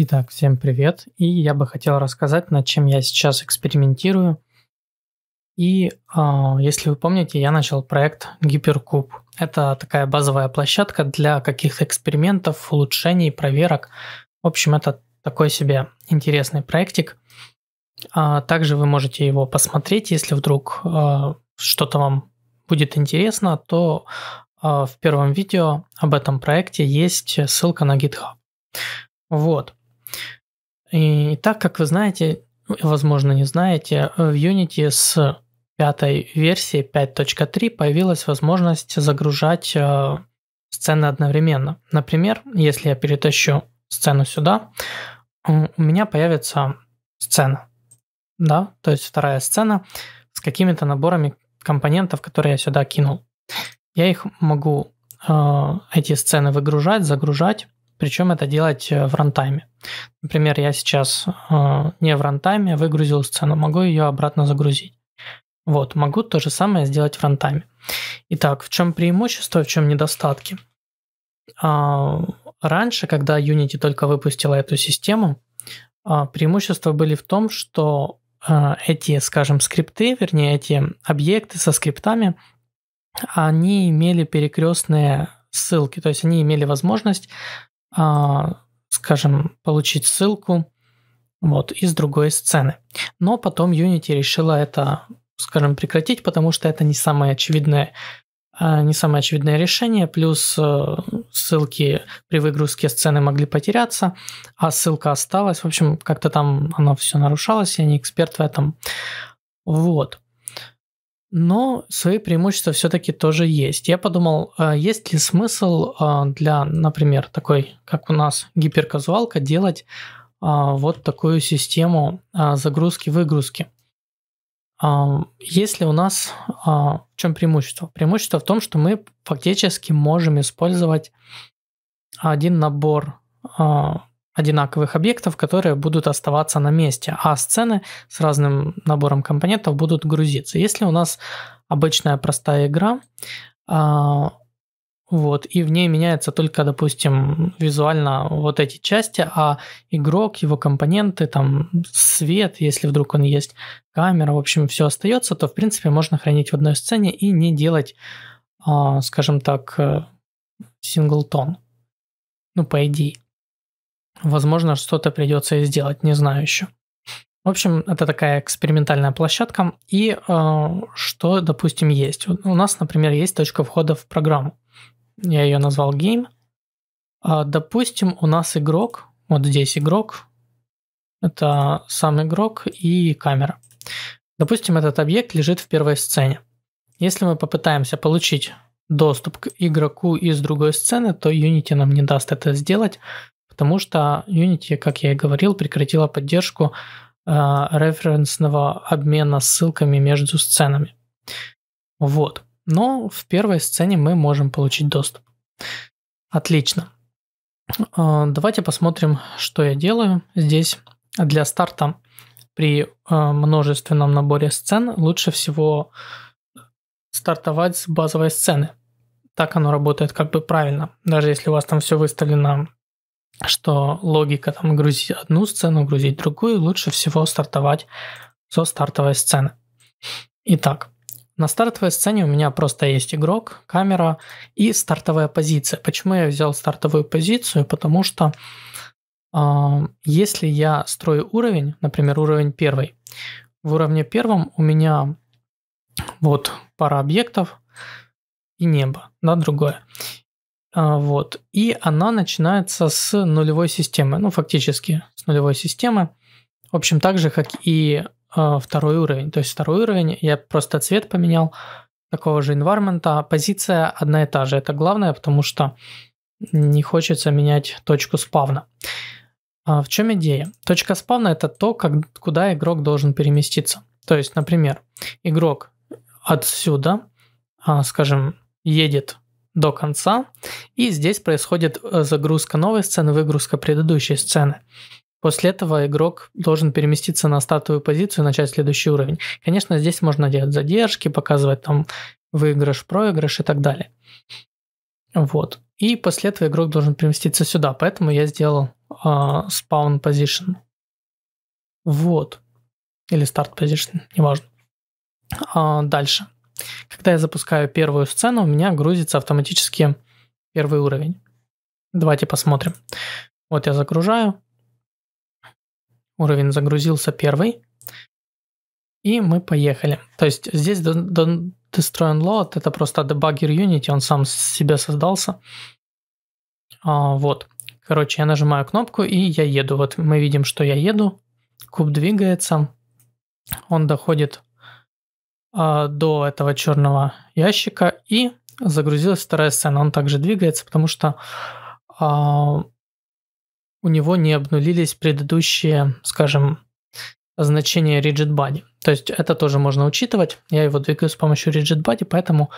Итак, всем привет. И я бы хотел рассказать, над чем я сейчас экспериментирую. И э, если вы помните, я начал проект Гиперкуб. Это такая базовая площадка для каких-то экспериментов, улучшений, проверок. В общем, это такой себе интересный проектик. А также вы можете его посмотреть, если вдруг э, что-то вам будет интересно, то э, в первом видео об этом проекте есть ссылка на GitHub. Вот. И так как вы знаете, ну, возможно не знаете, э, в Unity с пятой версии 5.3 появилась возможность загружать э, сцены одновременно. Например, если я перетащу сцену сюда, у меня появится сцена, да, то есть вторая сцена с какими-то наборами компонентов, которые я сюда кинул. Я их могу, э, эти сцены выгружать, загружать, причем это делать э, в рантайме. Например, я сейчас э, не в рантайме а выгрузил сцену, могу ее обратно загрузить. Вот, могу то же самое сделать в рантайме. Итак, в чем преимущество, в чем недостатки? А, раньше, когда Unity только выпустила эту систему, а, преимущества были в том, что э, эти, скажем, скрипты, вернее, эти объекты со скриптами, они имели перекрестные ссылки, то есть они имели возможность а, скажем, получить ссылку вот, из другой сцены. Но потом Unity решила это, скажем, прекратить, потому что это не самое очевидное а, не самое очевидное решение, плюс э, ссылки при выгрузке сцены могли потеряться, а ссылка осталась. В общем, как-то там оно все нарушалось, я не эксперт в этом. Вот. Но свои преимущества все-таки тоже есть. Я подумал, а есть ли смысл а, для, например, такой, как у нас гиперказуалка, делать а, вот такую систему загрузки-выгрузки. Если у нас в чем преимущество? Преимущество в том, что мы фактически можем использовать один набор одинаковых объектов, которые будут оставаться на месте, а сцены с разным набором компонентов будут грузиться. Если у нас обычная простая игра, а, вот, и в ней меняется только, допустим, визуально вот эти части, а игрок, его компоненты, там свет, если вдруг он есть, камера, в общем, все остается, то, в принципе, можно хранить в одной сцене и не делать, а, скажем так, э, синглтон. Ну, по идее. Возможно, что-то придется и сделать, не знаю еще. В общем, это такая экспериментальная площадка. И э, что, допустим, есть? У нас, например, есть точка входа в программу. Я ее назвал Game. Э, а, допустим, у нас игрок. Вот здесь игрок. Это сам игрок и камера. Допустим, этот объект лежит в первой сцене. Если мы попытаемся получить доступ к игроку из другой сцены, то Unity нам не даст это сделать, потому что Unity, как я и говорил, прекратила поддержку э, референсного обмена ссылками между сценами. Вот. Но в первой сцене мы можем получить доступ. Отлично. Э, давайте посмотрим, что я делаю здесь. Для старта при э, множественном наборе сцен лучше всего стартовать с базовой сцены. Так оно работает как бы правильно. Даже если у вас там все выставлено что логика там грузить одну сцену, грузить другую, лучше всего стартовать со стартовой сцены. Итак, на стартовой сцене у меня просто есть игрок, камера и стартовая позиция. Почему я взял стартовую позицию? Потому что э, если я строю уровень, например, уровень первый, в уровне первом у меня вот пара объектов и небо, да, другое. А, вот. И она начинается с нулевой системы, ну, фактически с нулевой системы. В общем, так же, как и а, второй уровень. То есть второй уровень, я просто цвет поменял, такого же environment, а позиция одна и та же. Это главное, потому что не хочется менять точку спавна. в чем идея? Точка спавна это то, как, куда игрок должен переместиться. То есть, например, игрок отсюда, скажем, едет до конца, и здесь происходит э, загрузка новой сцены, выгрузка предыдущей сцены. После этого игрок должен переместиться на стартовую позицию и начать следующий уровень. Конечно, здесь можно делать задержки, показывать там выигрыш, проигрыш и так далее. Вот. И после этого игрок должен переместиться сюда, поэтому я сделал спаун э, position. Вот. Или старт position, неважно. А, дальше. Когда я запускаю первую сцену, у меня грузится автоматически первый уровень. Давайте посмотрим. Вот я загружаю. Уровень загрузился первый. И мы поехали. То есть здесь Destroy Unload это просто debugger Unity, он сам себе создался. А, вот. Короче, я нажимаю кнопку и я еду. Вот мы видим, что я еду. Куб двигается. Он доходит а, до этого черного ящика и загрузилась вторая сцена. Он также двигается, потому что а, у него не обнулились предыдущие, скажем, значения rigid body. То есть это тоже можно учитывать. Я его двигаю с помощью rigid body, поэтому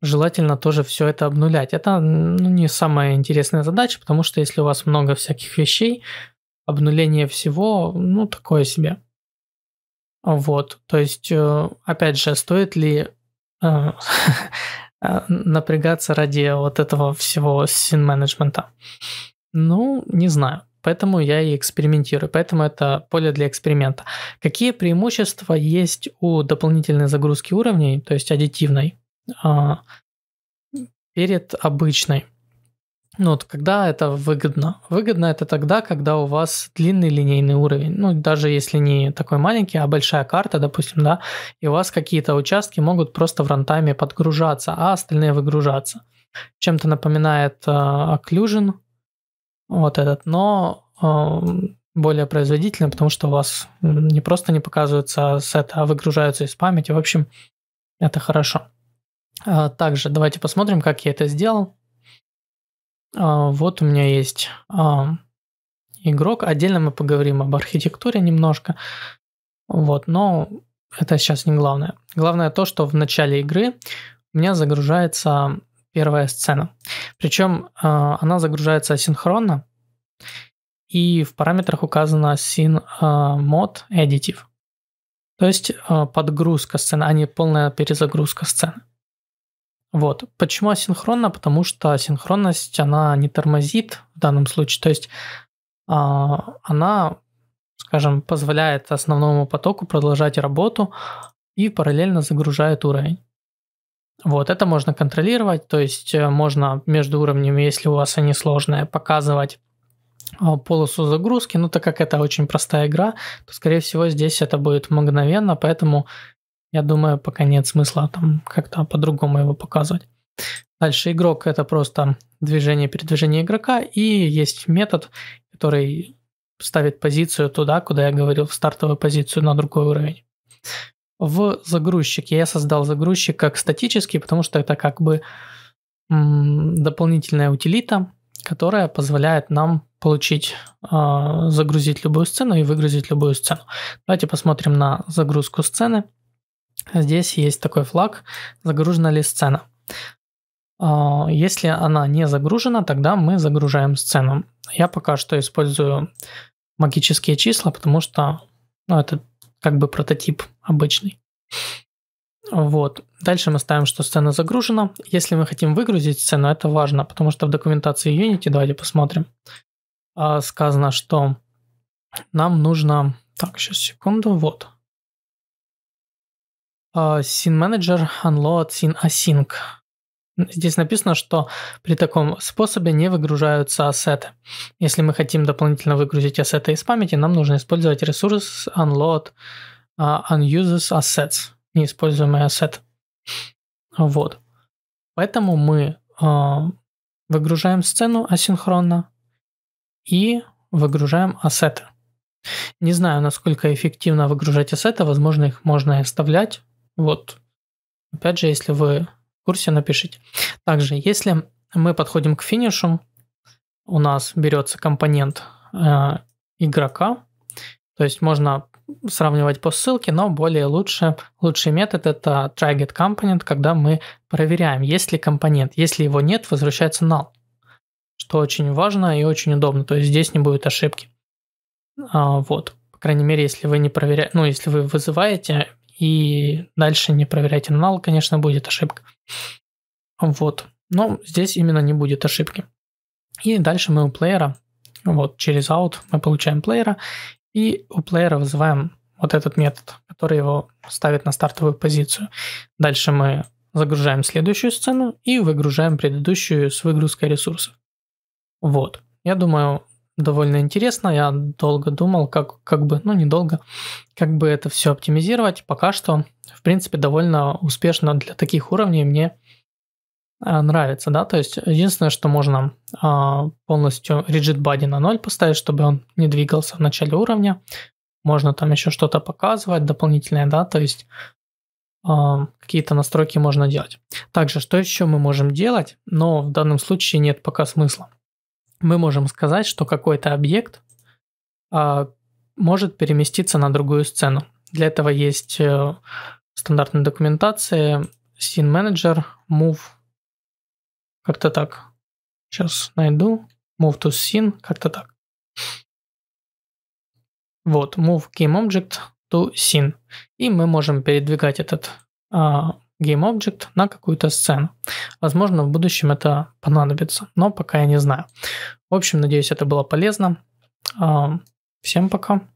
желательно тоже все это обнулять. Это ну, не самая интересная задача, потому что если у вас много всяких вещей, обнуление всего, ну, такое себе. Вот, то есть, э, опять же, стоит ли э, э, напрягаться ради вот этого всего син-менеджмента? Ну, не знаю. Поэтому я и экспериментирую. Поэтому это поле для эксперимента. Какие преимущества есть у дополнительной загрузки уровней, то есть аддитивной, перед обычной? Ну вот когда это выгодно? Выгодно это тогда, когда у вас длинный линейный уровень. Ну, даже если не такой маленький, а большая карта, допустим, да, и у вас какие-то участки могут просто в рантайме подгружаться, а остальные выгружаться. Чем-то напоминает э, Occlusion, вот этот, но э, более производительно, потому что у вас не просто не показываются сеты, а выгружаются из памяти. В общем, это хорошо. Э, также давайте посмотрим, как я это сделал. А, вот у меня есть а, игрок. Отдельно мы поговорим об архитектуре немножко. Вот, но это сейчас не главное. Главное то, что в начале игры у меня загружается первая сцена. Причем а, она загружается асинхронно, и в параметрах указано син мод additive. То есть подгрузка сцены, а не полная перезагрузка сцены. Вот. Почему асинхронно? Потому что асинхронность, она не тормозит в данном случае. То есть а, она, скажем, позволяет основному потоку продолжать работу и параллельно загружает уровень. Вот, это можно контролировать, то есть э, можно между уровнями, если у вас они сложные, показывать а, полосу загрузки, но ну, так как это очень простая игра, то, скорее всего, здесь это будет мгновенно, поэтому я думаю, пока нет смысла там как-то по-другому его показывать. Дальше игрок это просто движение, передвижение игрока, и есть метод, который ставит позицию туда, куда я говорил, в стартовую позицию на другой уровень. В загрузчике я создал загрузчик как статический, потому что это как бы дополнительная утилита, которая позволяет нам получить, а, загрузить любую сцену и выгрузить любую сцену. Давайте посмотрим на загрузку сцены. А здесь есть такой флаг «Загружена ли сцена?». А, если она не загружена, тогда мы загружаем сцену. Я пока что использую магические числа, потому что ну, это как бы прототип обычный. Вот. Дальше мы ставим, что сцена загружена. Если мы хотим выгрузить сцену, это важно, потому что в документации Unity, давайте посмотрим, а, сказано, что нам нужно... Так, сейчас, секунду, вот. А, scene Manager Unload Scene Async. Здесь написано, что при таком способе не выгружаются ассеты. Если мы хотим дополнительно выгрузить ассеты из памяти, нам нужно использовать ресурс unload uh, а, unuses assets, неиспользуемый ассет. Вот. Поэтому мы uh, выгружаем сцену асинхронно и выгружаем ассеты. Не знаю, насколько эффективно выгружать ассеты, возможно, их можно и оставлять вот. Опять же, если вы в курсе, напишите. Также, если мы подходим к финишу, у нас берется компонент э, игрока, то есть можно сравнивать по ссылке, но более лучше, лучший метод это tryget component, когда мы проверяем, есть ли компонент. Если его нет, возвращается null, что очень важно и очень удобно, то есть здесь не будет ошибки. А, вот, по крайней мере, если вы не проверяете, ну, если вы вызываете и дальше не проверяйте нал, конечно, будет ошибка. Вот. Но здесь именно не будет ошибки. И дальше мы у плеера, вот через out мы получаем плеера, и у плеера вызываем вот этот метод, который его ставит на стартовую позицию. Дальше мы загружаем следующую сцену и выгружаем предыдущую с выгрузкой ресурсов. Вот. Я думаю, довольно интересно. Я долго думал, как, как бы, ну недолго, как бы это все оптимизировать. Пока что, в принципе, довольно успешно для таких уровней мне э, нравится, да, то есть единственное, что можно а, полностью rigid body на ноль поставить, чтобы он не двигался в начале уровня, можно там еще что-то показывать дополнительное, да, то есть а, какие-то настройки можно делать. Также, что еще мы можем делать, но в данном случае нет пока смысла мы можем сказать, что какой-то объект а, может переместиться на другую сцену. Для этого есть э, стандартная документация, Scene Manager, Move, как-то так. Сейчас найду. Move to Scene, как-то так. Вот, Move Game Object to Scene. И мы можем передвигать этот а, GameObject на какую-то сцену. Возможно, в будущем это понадобится, но пока я не знаю. В общем, надеюсь, это было полезно. Всем пока.